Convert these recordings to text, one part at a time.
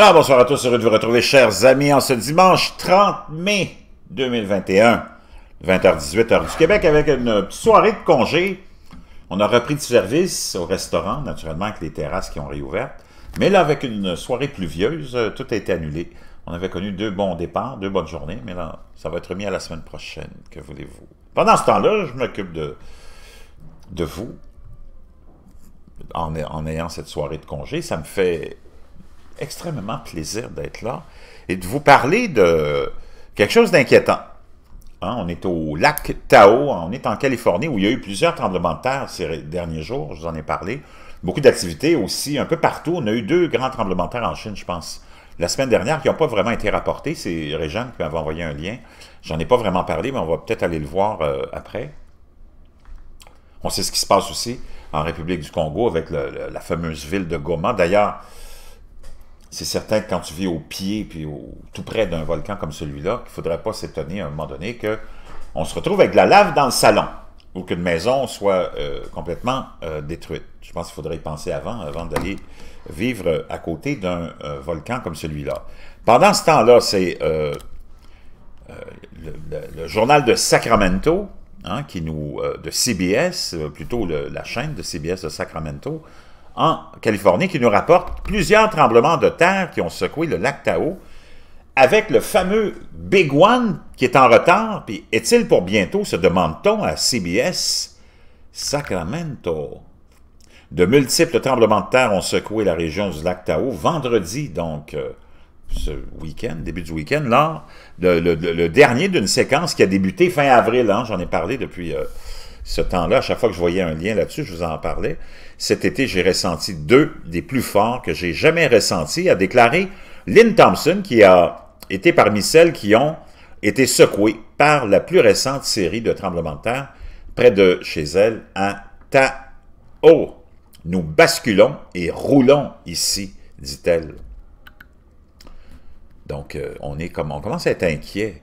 Alors, bonsoir à tous, heureux de vous retrouver, chers amis, en ce dimanche 30 mai 2021, 20h-18h heure du Québec, avec une soirée de congé. On a repris du service au restaurant, naturellement, avec les terrasses qui ont réouvertes, Mais là, avec une soirée pluvieuse, euh, tout a été annulé. On avait connu deux bons départs, deux bonnes journées, mais là, ça va être remis à la semaine prochaine, que voulez-vous. Pendant ce temps-là, je m'occupe de, de vous, en, en ayant cette soirée de congé. Ça me fait extrêmement plaisir d'être là et de vous parler de quelque chose d'inquiétant. Hein, on est au lac Tao, on est en Californie où il y a eu plusieurs tremblements de terre ces derniers jours, je vous en ai parlé. Beaucoup d'activités aussi, un peu partout. On a eu deux grands tremblements de terre en Chine, je pense, la semaine dernière, qui n'ont pas vraiment été rapportés. C'est Réjeanne qui m'avait envoyé un lien. J'en ai pas vraiment parlé, mais on va peut-être aller le voir euh, après. On sait ce qui se passe aussi en République du Congo avec la fameuse ville de Goma. D'ailleurs, c'est certain que quand tu vis au pied, puis tout près d'un volcan comme celui-là, qu'il ne faudrait pas s'étonner à un moment donné qu'on se retrouve avec de la lave dans le salon ou qu'une maison soit euh, complètement euh, détruite. Je pense qu'il faudrait y penser avant, avant d'aller vivre à côté d'un euh, volcan comme celui-là. Pendant ce temps-là, c'est le, journal de Sacramento, hein, qui nous, de CBS, plutôt la chaîne de CBS de Sacramento, en Californie qui nous rapporte plusieurs tremblements de terre qui ont secoué le lac Tahoe avec le fameux Big One qui est en retard, puis est-il pour bientôt, se demande-t-on à CBS Sacramento. De multiples tremblements de terre ont secoué la région du lac Tahoe vendredi, donc euh, ce week-end, début du week-end, lors le, dernier d'une séquence qui a débuté fin avril, hein. j'en ai parlé depuis euh, ce temps-là, à chaque fois que je voyais un lien là-dessus, je vous en parlais. Cet été, j'ai ressenti deux des plus forts que j'ai jamais ressentis, a déclaré Lynn Thompson, qui a été parmi celles qui ont été secouées par la plus récente série de tremblements de terre près de chez elle à Tao. Nous basculons et roulons ici, dit-elle. Donc, euh, on, est comme, on commence à être inquiet.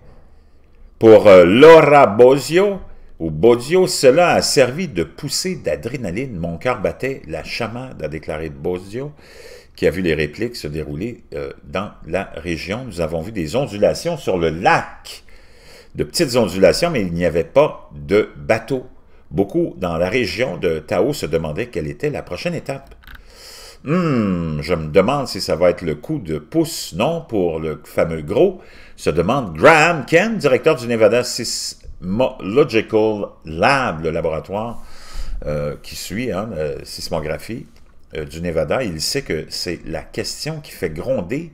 Pour euh, Laura Bozio... Au Bodio, cela a servi de poussée d'adrénaline. Mon cœur battait la chamade, a déclaré Bodio, qui a vu les répliques se dérouler euh, dans la région. Nous avons vu des ondulations sur le lac, de petites ondulations, mais il n'y avait pas de bateau. Beaucoup dans la région de Tao se demandaient quelle était la prochaine étape. Hum, je me demande si ça va être le coup de pouce, non, pour le fameux gros, se demande Graham Ken, directeur du Nevada 6 Logical Lab, le laboratoire euh, qui suit la hein, euh, sismographie euh, du Nevada, il sait que c'est la question qui fait gronder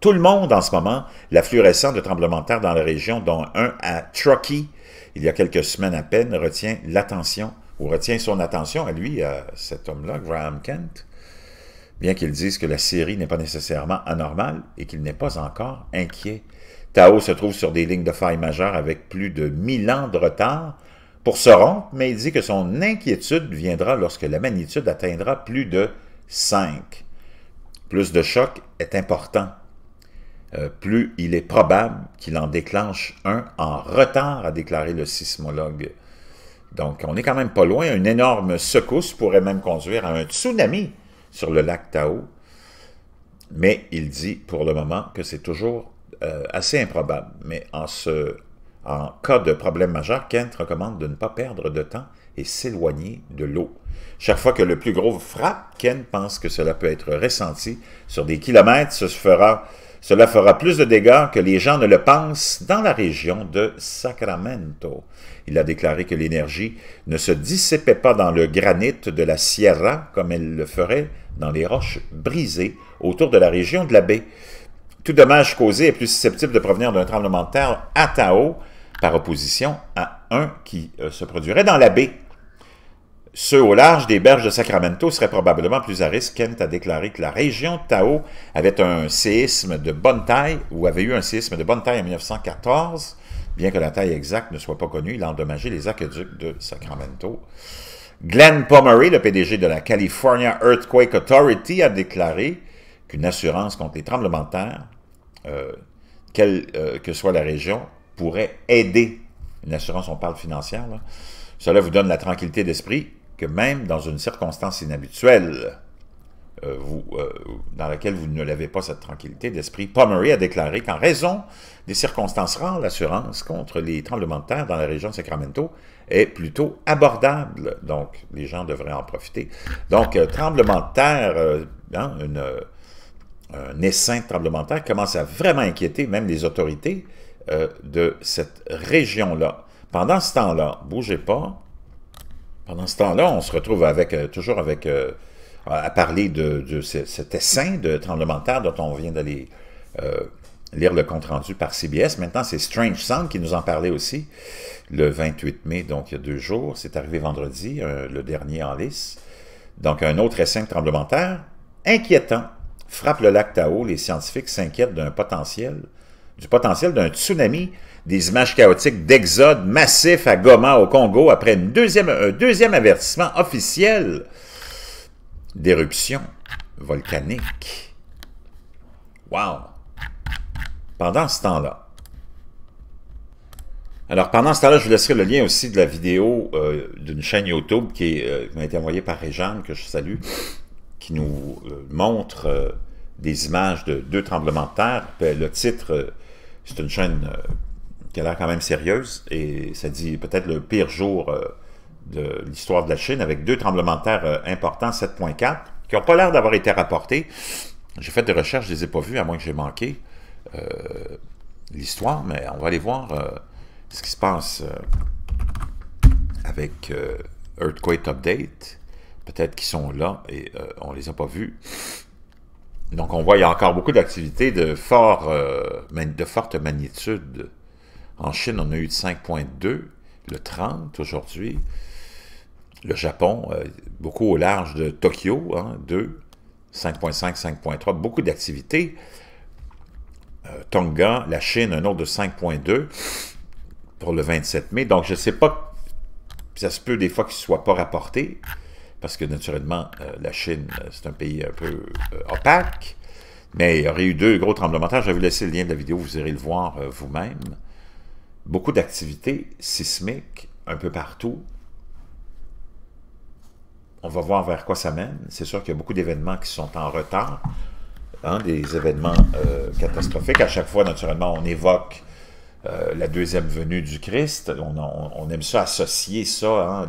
tout le monde en ce moment, la fluorescence de tremblements de terre dans la région, dont un à Truckee, il y a quelques semaines à peine, retient l'attention, ou retient son attention à lui, à cet homme-là, Graham Kent, bien qu'il dise que la série n'est pas nécessairement anormale et qu'il n'est pas encore inquiet. Tao se trouve sur des lignes de faille majeures avec plus de 1000 ans de retard pour se rompre, mais il dit que son inquiétude viendra lorsque la magnitude atteindra plus de 5. Plus de choc est important. Euh, plus il est probable qu'il en déclenche un en retard, a déclaré le sismologue. Donc, on n'est quand même pas loin. Une énorme secousse pourrait même conduire à un tsunami sur le lac Tao. Mais il dit pour le moment que c'est toujours euh, assez improbable, mais en, ce, en cas de problème majeur, Kent recommande de ne pas perdre de temps et s'éloigner de l'eau. Chaque fois que le plus gros frappe, Kent pense que cela peut être ressenti sur des kilomètres. cela fera plus de dégâts que les gens ne le pensent dans la région de Sacramento. Il a déclaré que l'énergie ne se dissipait pas dans le granit de la Sierra comme elle le ferait dans les roches brisées autour de la région de la baie. Tout dommage causé est plus susceptible de provenir d'un tremblement de terre à Tao, par opposition à un qui euh, se produirait dans la baie. Ceux au large des berges de Sacramento seraient probablement plus à risque. Kent a déclaré que la région de Tao avait un séisme de bonne taille, ou avait eu un séisme de bonne taille en 1914, bien que la taille exacte ne soit pas connue. Il a endommagé les aqueducs de Sacramento. Glenn Pomeroy, le PDG de la California Earthquake Authority, a déclaré qu'une assurance contre les tremblements de terre, euh, quelle euh, que soit la région, pourrait aider une assurance, on parle financière, cela vous donne la tranquillité d'esprit que même dans une circonstance inhabituelle, euh, vous, dans laquelle vous ne l'avez pas cette tranquillité d'esprit, Pomery a déclaré qu'en raison des circonstances rares, l'assurance contre les tremblements de terre dans la région de Sacramento est plutôt abordable. Donc, les gens devraient en profiter. Donc, tremblement de terre, hein, une un essaim de tremblement de terre commence à vraiment inquiéter même les autorités euh, de cette région-là. Pendant ce temps-là, bougez pas, pendant ce temps-là, on se retrouve avec, euh, toujours avec, euh, à parler de, de, cet essaim de tremblement de terre dont on vient d'aller lire le compte-rendu par CBS. Maintenant, c'est Strange Sound qui nous en parlait aussi, le 28 mai, donc il y a deux jours. C'est arrivé vendredi, le dernier en lice. Donc, un autre essaim de tremblement de terre inquiétant frappe le lac Tao, les scientifiques s'inquiètent d'un potentiel, du potentiel d'un tsunami, des images chaotiques d'exode massif à Goma au Congo après une deuxième, un deuxième avertissement officiel d'éruption volcanique. Wow! Pendant ce temps-là, alors, pendant ce temps-là, je vous laisserai le lien aussi de la vidéo euh, d'une chaîne YouTube euh, qui, m'a été envoyée par Réjeanne, que je salue, qui nous euh, montre euh, des images de deux tremblements de terre. Ben, le titre, euh, c'est une chaîne qui a l'air quand même sérieuse et ça dit peut-être le pire jour de l'histoire de la Chine avec deux tremblements de terre importants, 7.4, qui n'ont pas l'air d'avoir été rapportés. J'ai fait des recherches, je ne les ai pas vus, à moins que j'ai manqué l'histoire, mais on va aller voir ce qui se passe avec Earthquake Update peut-être qu'ils sont là et on euh, on les a pas vus. Donc on voit il y a encore beaucoup d'activités de, euh, de forte magnitude. En Chine, on a eu de 5.2 le 30 aujourd'hui. Le Japon, euh, beaucoup au large de Tokyo, 2, 5.5, 5.3, beaucoup d'activités. Tonga, la Chine, un autre de 5.2 pour le 27 mai. Donc, je ne sais pas, ça se peut des fois qu'ils ne soit pas rapporté parce que naturellement, euh, la Chine, euh, c'est un pays un peu euh, opaque, mais il y aurait eu deux gros tremblements de terre. Je vais vous laisser le lien de la vidéo, vous irez le voir vous-même. Beaucoup d'activités sismiques un peu partout. On va voir vers quoi ça mène. C'est sûr qu'il y a beaucoup d'événements qui sont en retard, hein, des événements catastrophiques. À chaque fois, naturellement, on évoque euh, la deuxième venue du Christ. On, aime ça associer ça, hein,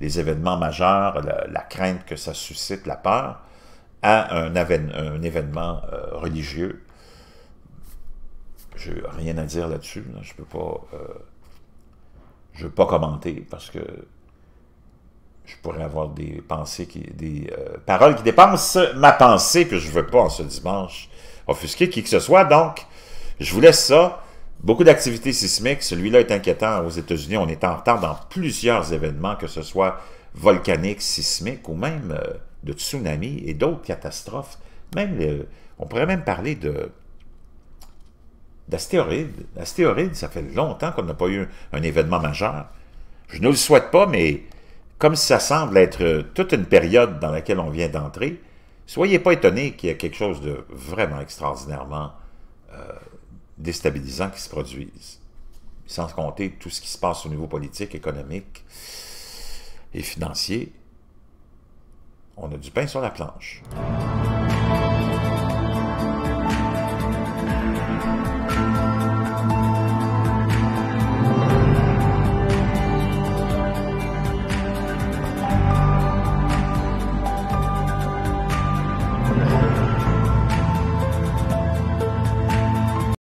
les événements majeurs, la, crainte que ça suscite, la peur, à un, événement euh, religieux. Je n'ai rien à dire là-dessus. Je ne peux pas... Euh, je veux pas commenter parce que je pourrais avoir des pensées, qui, des paroles qui dépensent ma pensée que je ne veux pas en ce dimanche offusquer qui que ce soit. Donc, je vous laisse ça. Beaucoup d'activités sismiques, celui-là est inquiétant aux États-Unis. On est en retard dans plusieurs événements, que ce soit volcaniques, sismiques ou même euh, de tsunamis et d'autres catastrophes. Même euh, on pourrait même parler de d'astéroïdes. ça fait longtemps qu'on n'a pas eu un événement majeur. Je ne le souhaite pas, mais comme ça semble être euh, toute une période dans laquelle on vient d'entrer, soyez pas étonnés qu'il y ait quelque chose de vraiment extraordinairement déstabilisants qui se produisent, sans compter tout ce qui se passe au niveau politique, économique et financier, on a du pain sur la planche.